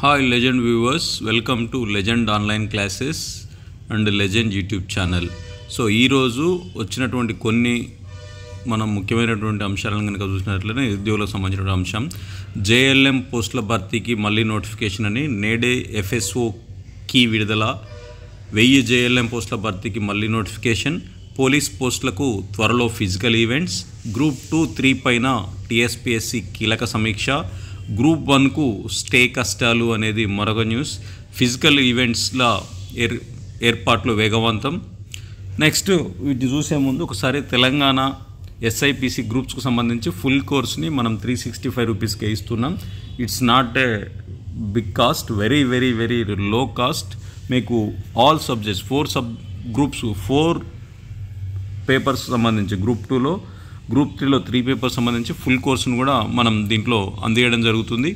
hi legend viewers welcome to legend online classes and legend YouTube channel so ఈరోజు వచ్చినటువంటి కొన్ని మనం ముఖ్యమైనటువంటి అంశాలను కనుక చూసినట్లయితే నిరుద్యోగులకు సంబంధించిన అంశం జేఎల్ఎం పోస్టుల భర్తీకి మళ్ళీ నోటిఫికేషన్ అని నేడే ఎఫ్ఎస్ఓ కీ విడుదల వెయ్యి జేఎల్ఎం పోస్టుల భర్తీకి మళ్ళీ నోటిఫికేషన్ పోలీస్ పోస్టులకు త్వరలో physical events group two three పైన టీఎస్పిఎస్సి కీలక సమీక్ష గ్రూప్ వన్కు స్టే కష్టాలు అనేది మరొక న్యూస్ ఫిజికల్ ఈవెంట్స్ల ఏర్ ఏర్పాట్లు వేగవంతం నెక్స్ట్ వీటిని చూసే ముందు ఒకసారి తెలంగాణ ఎస్ఐపిసి గ్రూప్స్కు సంబంధించి ఫుల్ కోర్స్ని మనం త్రీ సిక్స్టీ ఫైవ్ రూపీస్కే ఇస్తున్నాం it's not a big cost very very very low cost మీకు all subjects four sub groups four papers సంబంధించి గ్రూప్ టూలో గ్రూప్ త్రీలో త్రీ పేపర్స్ సంబంధించి ఫుల్ కోర్సును కూడా మనం దీంట్లో అందియడం జరుగుతుంది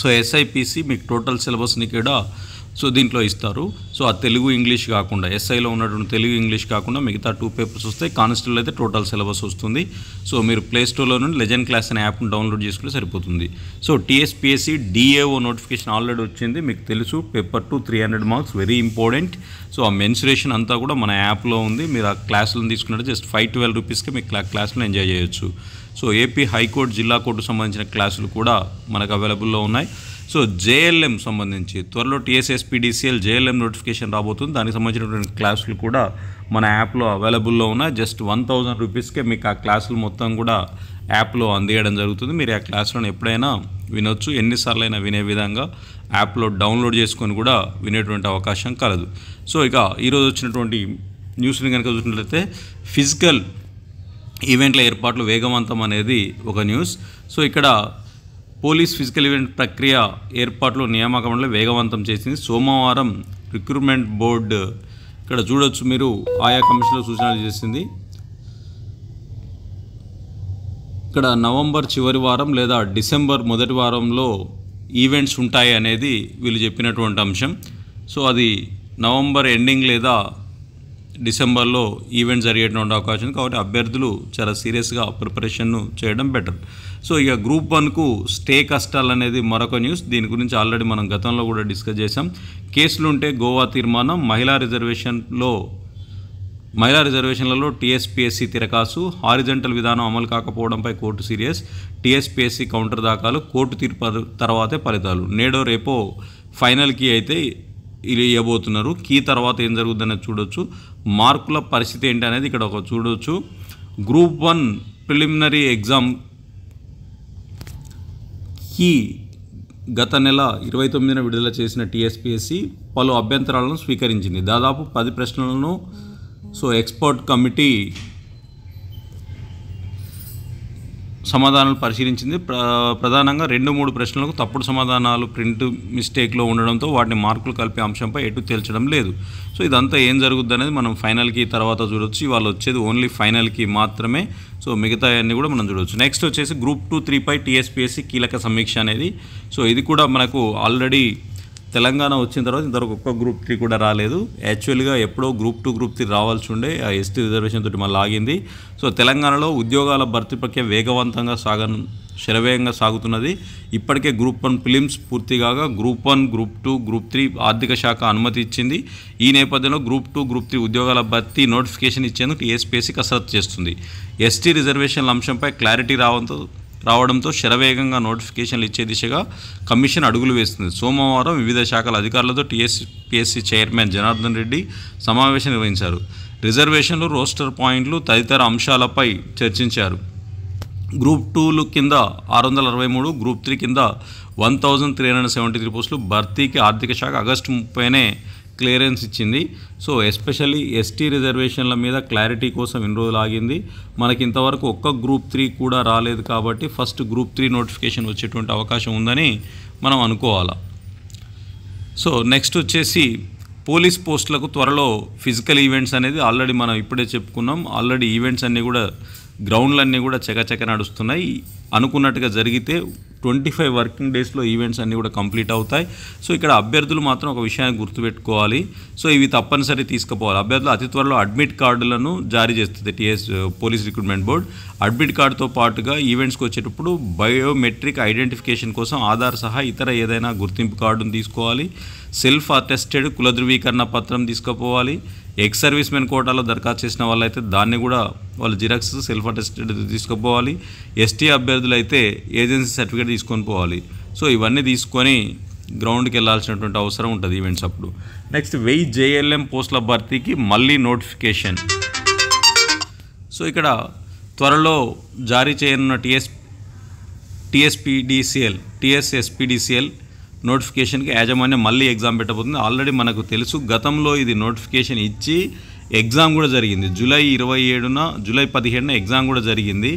సో ఎస్ఐపిసి మీకు టోటల్ సిలబస్ని కూడా సో దీంట్లో ఇస్తారు సో ఆ తెలుగు ఇంగ్లీష్ కాకుండా ఎస్ఐలో ఉన్నటువంటి తెలుగు ఇంగ్లీష్ కాకుండా మిగతా టూ పేపర్స్ వస్తాయి కానిస్టేబుల్ అయితే టోటల్ సిలబస్ వస్తుంది సో మీరు ప్లే స్టోర్లో నుండి లెజెండ్ క్లాస్ అనే యాప్ను డౌన్లోడ్ చేసుకుంటే సరిపోతుంది so TSPSC DAO notification already వచ్చింది మీకు తెలుసు paper two three hundred marks very important so ఆ మెన్సురేషన్ అంతా కూడా మన యాప్లో ఉంది మీరు ఆ క్లాసులను తీసుకున్నట్టు జస్ట్ ఫైవ్ ట్వెల్వ్ రూపీస్కి మీకు క్లాసులను ఎంజాయ్ చేయొచ్చు సో ఏపీ హైకోర్టు జిల్లా కోర్టు సంబంధించిన క్లాసులు కూడా మనకు అవైలబుల్లో ఉన్నాయి సో జేఎల్ఎం సంబంధించి త్వరలో టీఎస్ఎస్పిడిసిఎల్ జేఎల్ఎం నోటిఫికేషన్ రాబోతుంది దానికి సంబంధించినటువంటి క్లాసులు కూడా మన యాప్లో అవైలబుల్లో ఉన్నాయి జస్ట్ వన్ థౌజండ్ రూపీస్కే మీకు ఆ క్లాసులు మొత్తం కూడా యాప్లో అందియడం జరుగుతుంది మీరు ఆ క్లాసులను ఎప్పుడైనా వినొచ్చు ఎన్నిసార్లు అయినా వినే విధంగా యాప్లో డౌన్లోడ్ చేసుకొని కూడా వినేటువంటి అవకాశం కలదు సో ఇక ఈరోజు వచ్చినటువంటి న్యూస్ని కనుక చూసినట్లయితే ఫిజికల్ ఈవెంట్ల ఏర్పాట్లు వేగవంతం అనేది ఒక న్యూస్ సో ఇక్కడ పోలీస్ ఫిజికల్ ఈవెంట్ ప్రక్రియ ఏర్పాట్లు నియామకంలో వేగవంతం చేసింది సోమవారం రిక్రూట్మెంట్ బోర్డు ఇక్కడ చూడొచ్చు మీరు ఆయా కమిషన్లో సూచనలు చేసింది ఇక్కడ నవంబర్ చివరి వారం లేదా డిసెంబర్ మొదటి వారంలో ఈవెంట్స్ ఉంటాయి అనేది వీళ్ళు చెప్పినటువంటి అంశం సో అది నవంబర్ ఎండింగ్ లేదా డిసెంబర్లో ఈవెంట్ జరిగేటువంటి అవకాశం కాబట్టి అభ్యర్థులు చాలా సీరియస్గా ప్రిపరేషన్ను చేయడం బెటర్ సో ఇక గ్రూప్ వన్కు స్టే కష్టాలు అనేది మరొక న్యూస్ దీని గురించి ఆల్రెడీ మనం గతంలో కూడా డిస్కస్ చేసాం కేసులుంటే గోవా తీర్మానం మహిళా రిజర్వేషన్లో మహిళా రిజర్వేషన్లలో టీఎస్పీఎస్సీ తిరకాసు హారిజంటల్ విధానం అమలు కాకపోవడంపై కోర్టు సీరియస్ టీఎస్పీఎస్సీ కౌంటర్ దాఖలు కోర్టు తీర్పు తర్వాతే ఫలితాలు నేడో రేపో ఫైనల్కి అయితే ఇవ్వబోతున్నారు కీ తర్వాత ఏం జరుగుతుందనేది చూడొచ్చు మార్కుల పరిస్థితి ఏంటి అనేది ఇక్కడ ఒక చూడొచ్చు group one preliminary exam key గత నెల ఇరవై తొమ్మిదిన విడుదల చేసిన టీఎస్పీఎస్సి పలు అభ్యంతరాలను స్వీకరించింది దాదాపు పది ప్రశ్నలను సో ఎక్స్పర్ట్ కమిటీ సమాధానాలు పరిశీలించింది ప్రధానంగా రెండు మూడు ప్రశ్నలకు తప్పుడు సమాధానాలు ప్రింట్ మిస్టేక్లో ఉండడంతో వాటిని మార్కులు కలిపే అంశంపై ఎటు తేల్చడం లేదు సో ఇదంతా ఏం జరుగుద్ది అనేది మనం ఫైనల్కి తర్వాత చూడవచ్చు ఇవాళ వచ్చేది ఓన్లీ ఫైనల్కి మాత్రమే సో మిగతా అన్నీ కూడా మనం చూడవచ్చు నెక్స్ట్ వచ్చేసి గ్రూప్ టూ త్రీపై టీఎస్పీఎస్సీ కీలక సమీక్ష అనేది సో ఇది కూడా మనకు ఆల్రెడీ తెలంగాణ వచ్చిన తర్వాత ఇంతవరకు ఒక్క గ్రూప్ త్రీ కూడా రాలేదు యాక్చువల్గా ఎప్పుడో గ్రూప్ టూ గ్రూప్ త్రీ రావాల్సి ఉండే ఆ ఎస్టీ రిజర్వేషన్ తోటి మళ్ళీ ఆగింది సో తెలంగాణలో ఉద్యోగాల భర్తీ ప్రక్రియ వేగవంతంగా సాగను శరవేగంగా సాగుతున్నది ఇప్పటికే గ్రూప్ వన్ ఫిలిమ్స్ పూర్తి కాగా group one group two group three ఆర్థిక శాఖ అనుమతి ఇచ్చింది ఈ నేపథ్యంలో గ్రూప్ టూ గ్రూప్ త్రీ ఉద్యోగాల భర్తీ నోటిఫికేషన్ ఇచ్చేందుకు ఏ ఏఎస్పీఎస్సీ కసరత్తు చేస్తుంది ఎస్టీ రిజర్వేషన్ల అంశంపై క్లారిటీ రావడంతో రావడంతో శరవేగంగా నోటిఫికేషన్లు ఇచ్చే దిశగా కమిషన్ అడుగులు వేస్తుంది సోమవారం వివిధ శాఖల అధికారులతో టీఎస్పిఎస్సి చైర్మన్ జనార్దన్ రెడ్డి సమావేశం నిర్వహించారు రిజర్వేషన్లు రోస్టర్ పాయింట్లు తదితర అంశాలపై చర్చించారు గ్రూప్ టూలు కింద ఆరు వందల అరవై మూడు గ్రూప్ త్రీ కింద one thousand three hundred seventy three పోస్టులు భర్తీకి ఆర్థిక శాఖ ఆగస్టు ముప్పైనే క్లియరెన్స్ ఇచ్చింది సో ఎస్పెషల్లీ ఎస్టీ రిజర్వేషన్ల మీద క్లారిటీ కోసం ఎన్ని రోజులు ఆగింది మనకి ఇంతవరకు ఒక్క గ్రూప్ త్రీ కూడా రాలేదు కాబట్టి ఫస్ట్ గ్రూప్ త్రీ నోటిఫికేషన్ వచ్చేటువంటి అవకాశం ఉందని మనం అనుకోవాలా సో నెక్స్ట్ వచ్చేసి పోలీస్ పోస్టులకు త్వరలో ఫిజికల్ ఈవెంట్స్ అనేది ఆల్రెడీ మనం ఇప్పుడే చెప్పుకున్నాం ఆల్రెడీ ఈవెంట్స్ అన్నీ కూడా గ్రౌండ్లన్నీ కూడా చకచక నడుస్తున్నాయి అనుకున్నట్టుగా జరిగితే ట్వంటీ ఫైవ్ వర్కింగ్ డేస్లో ఈవెంట్స్ అన్నీ కూడా కంప్లీట్ అవుతాయి సో ఇక్కడ అభ్యర్థులు మాత్రం ఒక విషయాన్ని గుర్తుపెట్టుకోవాలి సో ఇవి తప్పనిసరి తీసుకుపోవాలి అభ్యర్థులు అతి త్వరలో అడ్మిట్ కార్డులను జారీ చేస్తుంది TS police recruitment board admit కార్డుతో పాటుగా ఈవెంట్స్కి వచ్చేటప్పుడు బయోమెట్రిక్ ఐడెంటిఫికేషన్ కోసం ఆధార్ సహా ఇతర ఏదైనా గుర్తింపు కార్డును తీసుకోవాలి సెల్ఫ్ అటెస్టెడ్ కుల ధృవీకరణ పత్రం తీసుకుపోవాలి ఎక్స్ సర్వీస్ మెన్ కోటాలో దరఖాస్తు చేసిన వాళ్ళైతే దాన్ని కూడా వాళ్ళు జిరాక్స్ సెల్ఫ్ అటెస్టెడ్ తీసుకుపోవాలి ఎస్టీ అభ్యర్థులు అయితే ఏజెన్సీ సర్టిఫికేట్ తీసుకొని పోవాలి సో ఇవన్నీ తీసుకొని గ్రౌండ్కి వెళ్ళాల్సినటువంటి అవసరం ఉంటుంది ఈవెంట్స్ అప్పుడు నెక్స్ట్ వెయ్యి జేఎల్ఎం పోస్టుల భర్తీకి మళ్ళీ నోటిఫికేషన్ సో ఇక్కడ త్వరలో జారీ చేయనున్న టీఎస్ టీఎస్పీడీసీఎల్ టీఎస్ఎస్పీడీసీఎల్ నోటిఫికేషన్కి యాజమాన్యం మళ్ళీ ఎగ్జామ్ పెట్టబోతుంది ఆల్రెడీ మనకు తెలుసు గతంలో ఇది నోటిఫికేషన్ ఇచ్చి ఎగ్జామ్ కూడా జరిగింది జూలై ఇరవై ఏడున జూలై పదిహేడున ఎగ్జామ్ కూడా జరిగింది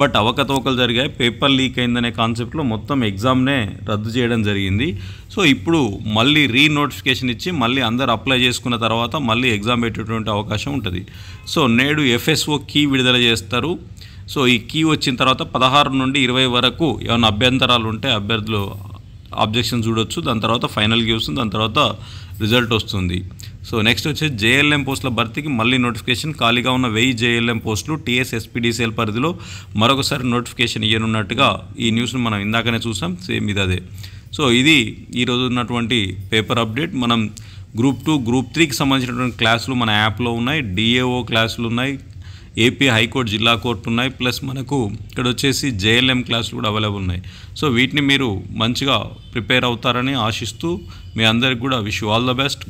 బట్ అవకతవకలు జరిగాయి పేపర్ లీక్ అయిందనే కాన్సెప్ట్లో మొత్తం ఎగ్జామ్నే రద్దు చేయడం జరిగింది సో ఇప్పుడు మళ్ళీ రీనోటిఫికేషన్ ఇచ్చి మళ్ళీ అందరు అప్లై చేసుకున్న తర్వాత మళ్ళీ ఎగ్జామ్ పెట్టేటువంటి అవకాశం ఉంటుంది సో నేడు ఎఫ్ఎస్ఓ కీ విడుదల చేస్తారు సో ఈ కీ వచ్చిన తర్వాత పదహారు నుండి ఇరవై వరకు ఏమైనా అభ్యంతరాలు ఉంటే అభ్యర్థులు ఆబ్జెక్షన్ చూడొచ్చు దాని తర్వాత ఫైనల్కి వస్తుంది దాని తర్వాత రిజల్ట్ వస్తుంది సో నెక్స్ట్ వచ్చేసి జేఎల్ఎం పోస్టుల భర్తీకి మళ్ళీ నోటిఫికేషన్ ఖాళీగా ఉన్న వెయ్యి జేఎల్ఎం పోస్టులు టీఎస్ ఎస్పీడీసీఎల్ పరిధిలో మరొకసారి నోటిఫికేషన్ ఇయ్యనున్నట్టుగా ఈ న్యూస్ను మనం ఇందాకనే చూసాం సేమ్ ఇది అదే సో ఇది ఈరోజు ఉన్నటువంటి పేపర్ అప్డేట్ మనం గ్రూప్ టూ గ్రూప్ త్రీకి సంబంధించినటువంటి క్లాసులు మన యాప్లో ఉన్నాయి డిఏఓ క్లాసులు ఉన్నాయి ఏపీ హైకోర్టు జిల్లా కోర్టు ఉన్నాయి ప్లస్ మనకు ఇక్కడ వచ్చేసి జేఎల్ఎం క్లాసులు కూడా అవైలబుల్ ఉన్నాయి సో వీటిని మీరు మంచిగా ప్రిపేర్ అవుతారని ఆశిస్తూ మీ అందరికి కూడా విష్ ఆల్ ద బెస్ట్